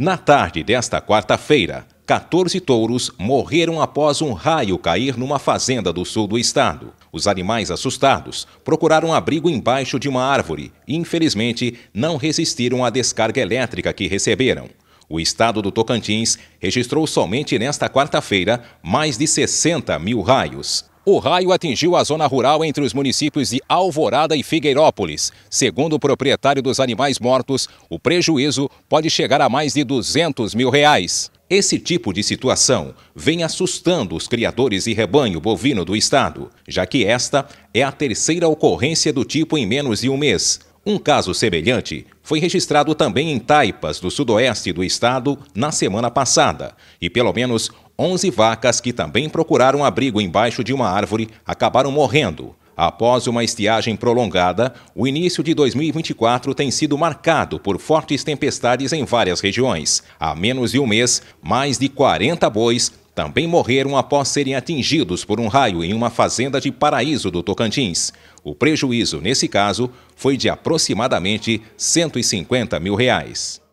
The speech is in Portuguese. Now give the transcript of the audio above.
Na tarde desta quarta-feira, 14 touros morreram após um raio cair numa fazenda do sul do estado. Os animais assustados procuraram abrigo embaixo de uma árvore e, infelizmente, não resistiram à descarga elétrica que receberam. O estado do Tocantins registrou somente nesta quarta-feira mais de 60 mil raios. O raio atingiu a zona rural entre os municípios de Alvorada e Figueirópolis. Segundo o proprietário dos animais mortos, o prejuízo pode chegar a mais de 200 mil reais. Esse tipo de situação vem assustando os criadores e rebanho bovino do estado, já que esta é a terceira ocorrência do tipo em menos de um mês. Um caso semelhante foi registrado também em Taipas, do sudoeste do estado, na semana passada, e pelo menos 11 vacas que também procuraram abrigo embaixo de uma árvore acabaram morrendo. Após uma estiagem prolongada, o início de 2024 tem sido marcado por fortes tempestades em várias regiões. Há menos de um mês, mais de 40 bois também morreram após serem atingidos por um raio em uma fazenda de Paraíso do Tocantins. O prejuízo, nesse caso, foi de aproximadamente 150 mil reais.